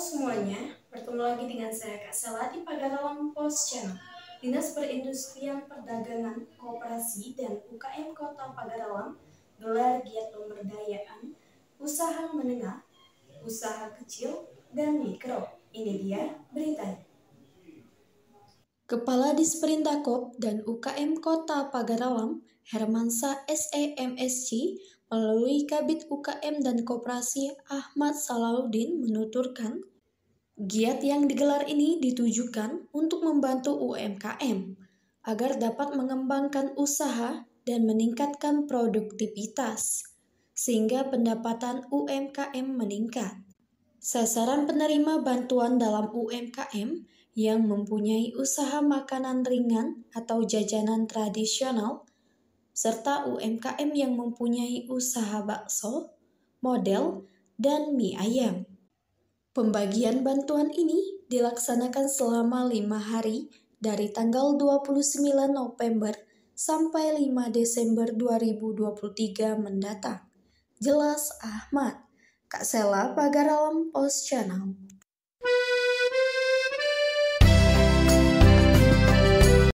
semuanya, bertemu lagi dengan saya Kak Selati di Pos Channel. Dinas Perindustrian Perdagangan, Kooperasi dan UKM Kota Pagaralam gelar giat pemberdayaan usaha menengah, usaha kecil, dan mikro. Ini dia beritanya. Kepala Disperindakop dan UKM Kota Pagaralam, Hermansa SEMSC, melalui Kabit UKM dan Koperasi Ahmad Salahuddin menuturkan, giat yang digelar ini ditujukan untuk membantu UMKM agar dapat mengembangkan usaha dan meningkatkan produktivitas, sehingga pendapatan UMKM meningkat. Sasaran penerima bantuan dalam UMKM yang mempunyai usaha makanan ringan atau jajanan tradisional serta UMKM yang mempunyai usaha bakso, model, dan mie ayam. Pembagian bantuan ini dilaksanakan selama lima hari dari tanggal 29 November sampai 5 Desember 2023 mendatang. Jelas Ahmad, Kak Sela Pagar Alam Post Channel.